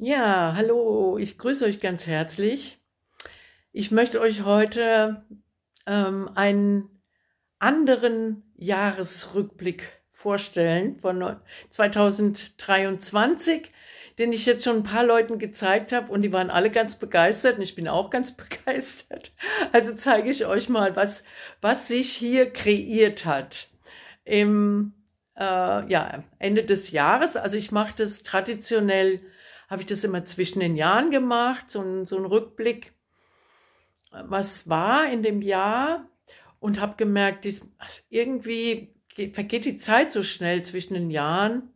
Ja, hallo, ich grüße euch ganz herzlich. Ich möchte euch heute ähm, einen anderen Jahresrückblick vorstellen von 2023, den ich jetzt schon ein paar Leuten gezeigt habe und die waren alle ganz begeistert und ich bin auch ganz begeistert. Also zeige ich euch mal, was, was sich hier kreiert hat im äh, ja, Ende des Jahres. Also ich mache das traditionell habe ich das immer zwischen den Jahren gemacht, so, ein, so einen Rückblick, was war in dem Jahr und habe gemerkt, dies, irgendwie vergeht die Zeit so schnell zwischen den Jahren,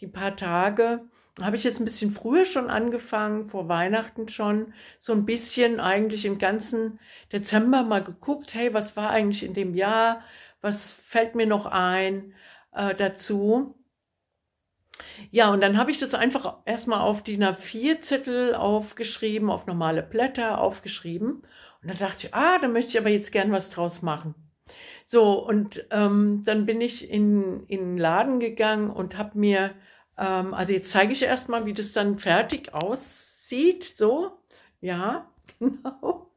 die paar Tage. Habe ich jetzt ein bisschen früher schon angefangen, vor Weihnachten schon, so ein bisschen eigentlich im ganzen Dezember mal geguckt, hey, was war eigentlich in dem Jahr, was fällt mir noch ein äh, dazu. Ja, und dann habe ich das einfach erstmal auf DIN A4-Zettel aufgeschrieben, auf normale Blätter aufgeschrieben. Und dann dachte ich, ah, da möchte ich aber jetzt gern was draus machen. So, und ähm, dann bin ich in, in den Laden gegangen und habe mir, ähm, also jetzt zeige ich erstmal, wie das dann fertig aussieht. So, ja, genau.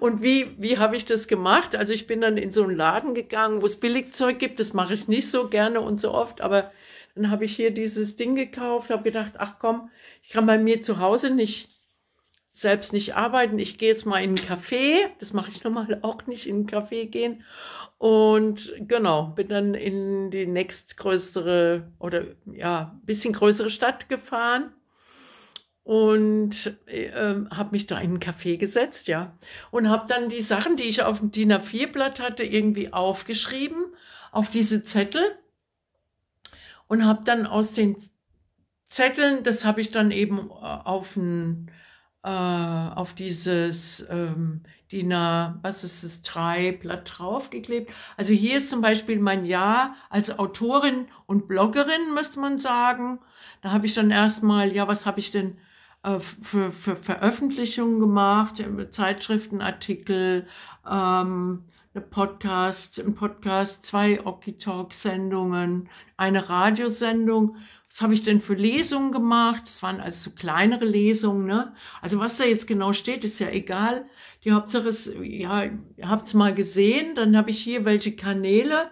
Und wie, wie habe ich das gemacht? Also ich bin dann in so einen Laden gegangen, wo es Billigzeug gibt. Das mache ich nicht so gerne und so oft, aber dann habe ich hier dieses Ding gekauft, habe gedacht, ach komm, ich kann bei mir zu Hause nicht selbst nicht arbeiten. Ich gehe jetzt mal in einen Café. Das mache ich normal auch nicht in einen Café gehen. Und genau, bin dann in die nächstgrößere oder ja, bisschen größere Stadt gefahren und äh, habe mich da in einen Café gesetzt, ja. Und habe dann die Sachen, die ich auf dem DIN A4-Blatt hatte, irgendwie aufgeschrieben auf diese Zettel und habe dann aus den Zetteln, das habe ich dann eben äh, auf ein, äh, auf dieses ähm, DIN A, was ist es, drei Blatt draufgeklebt. Also hier ist zum Beispiel mein Jahr als Autorin und Bloggerin, müsste man sagen. Da habe ich dann erstmal, ja, was habe ich denn äh, für, für Veröffentlichungen gemacht, Zeitschriftenartikel, ähm, Podcast, ein Podcast, zwei Oki-Talk-Sendungen, eine Radiosendung. Was habe ich denn für Lesungen gemacht? Das waren also so kleinere Lesungen, ne? Also was da jetzt genau steht, ist ja egal. Die Hauptsache ist, ja, ihr habt es mal gesehen. Dann habe ich hier welche Kanäle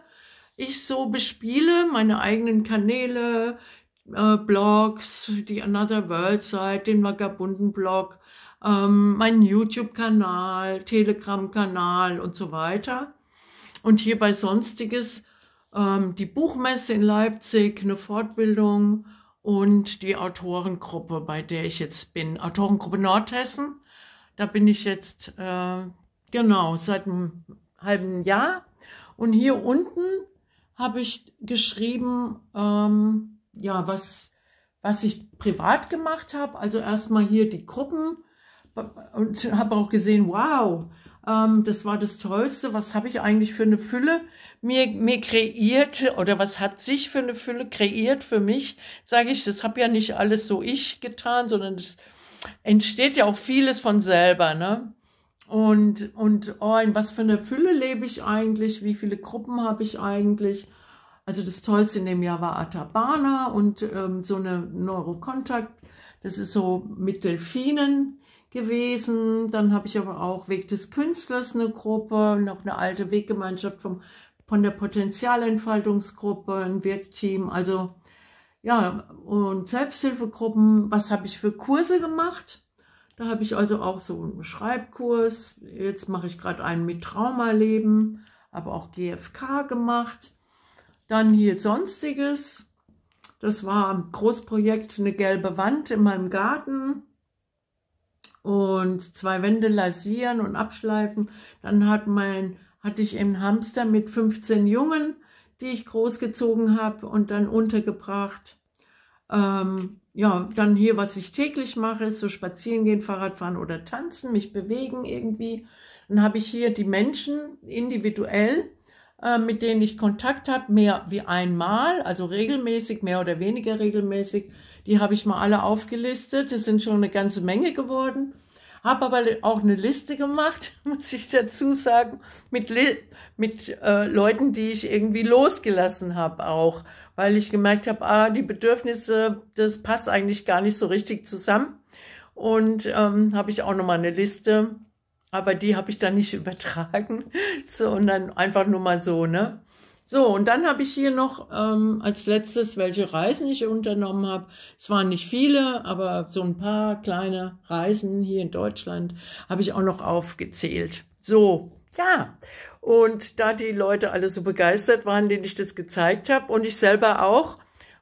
ich so bespiele, meine eigenen Kanäle äh, Blogs, die Another World Site, den Vagabunden Blog, ähm, meinen YouTube-Kanal, Telegram-Kanal und so weiter. Und hier bei Sonstiges ähm, die Buchmesse in Leipzig, eine Fortbildung und die Autorengruppe, bei der ich jetzt bin. Autorengruppe Nordhessen. Da bin ich jetzt äh, genau seit einem halben Jahr. Und hier unten habe ich geschrieben, ähm, ja, was, was ich privat gemacht habe. Also erstmal hier die Gruppen und habe auch gesehen, wow, ähm, das war das Tollste. Was habe ich eigentlich für eine Fülle mir, mir kreiert oder was hat sich für eine Fülle kreiert für mich? Sage ich, das habe ja nicht alles so ich getan, sondern es entsteht ja auch vieles von selber, ne? Und, und oh, in was für eine Fülle lebe ich eigentlich? Wie viele Gruppen habe ich eigentlich? Also das Tollste in dem Jahr war Atabana und ähm, so eine Neurokontakt. Das ist so mit Delfinen gewesen. Dann habe ich aber auch Weg des Künstlers eine Gruppe, noch eine alte Weggemeinschaft vom, von der Potenzialentfaltungsgruppe, ein Wirkteam. Also ja, und Selbsthilfegruppen. Was habe ich für Kurse gemacht? Da habe ich also auch so einen Schreibkurs. Jetzt mache ich gerade einen mit Traumaleben, aber auch GFK gemacht. Dann hier Sonstiges. Das war ein Großprojekt, eine gelbe Wand in meinem Garten und zwei Wände lasieren und abschleifen. Dann hat mein, hatte ich einen Hamster mit 15 Jungen, die ich großgezogen habe und dann untergebracht. Ähm, ja, dann hier, was ich täglich mache, so spazieren gehen, Fahrrad fahren oder tanzen, mich bewegen irgendwie. Dann habe ich hier die Menschen individuell ähm, mit denen ich Kontakt habe, mehr wie einmal, also regelmäßig, mehr oder weniger regelmäßig. Die habe ich mal alle aufgelistet. Das sind schon eine ganze Menge geworden. Habe aber auch eine Liste gemacht, muss ich dazu sagen, mit, mit äh, Leuten, die ich irgendwie losgelassen habe auch, weil ich gemerkt habe, ah, die Bedürfnisse, das passt eigentlich gar nicht so richtig zusammen. Und ähm, habe ich auch nochmal eine Liste aber die habe ich dann nicht übertragen, sondern einfach nur mal so, ne? So, und dann habe ich hier noch ähm, als letztes, welche Reisen ich unternommen habe. Es waren nicht viele, aber so ein paar kleine Reisen hier in Deutschland habe ich auch noch aufgezählt. So, ja. Und da die Leute alle so begeistert waren, denen ich das gezeigt habe und ich selber auch,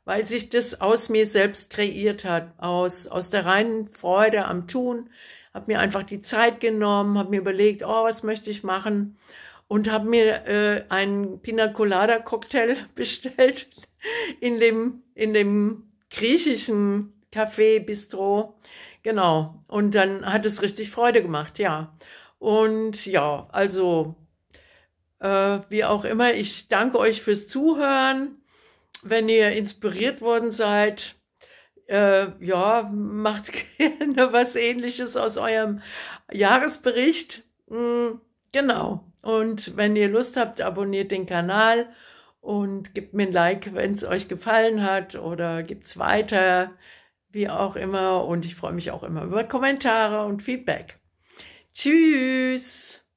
weil sich das aus mir selbst kreiert hat, aus, aus der reinen Freude am Tun, habe mir einfach die Zeit genommen, habe mir überlegt, oh, was möchte ich machen und habe mir äh, einen Pina Colada Cocktail bestellt in dem in dem griechischen Café Bistro. Genau. Und dann hat es richtig Freude gemacht, ja. Und ja, also äh, wie auch immer, ich danke euch fürs Zuhören. Wenn ihr inspiriert worden seid, äh, ja, macht gerne was ähnliches aus eurem Jahresbericht. Mhm, genau. Und wenn ihr Lust habt, abonniert den Kanal und gebt mir ein Like, wenn es euch gefallen hat oder es weiter, wie auch immer. Und ich freue mich auch immer über Kommentare und Feedback. Tschüss!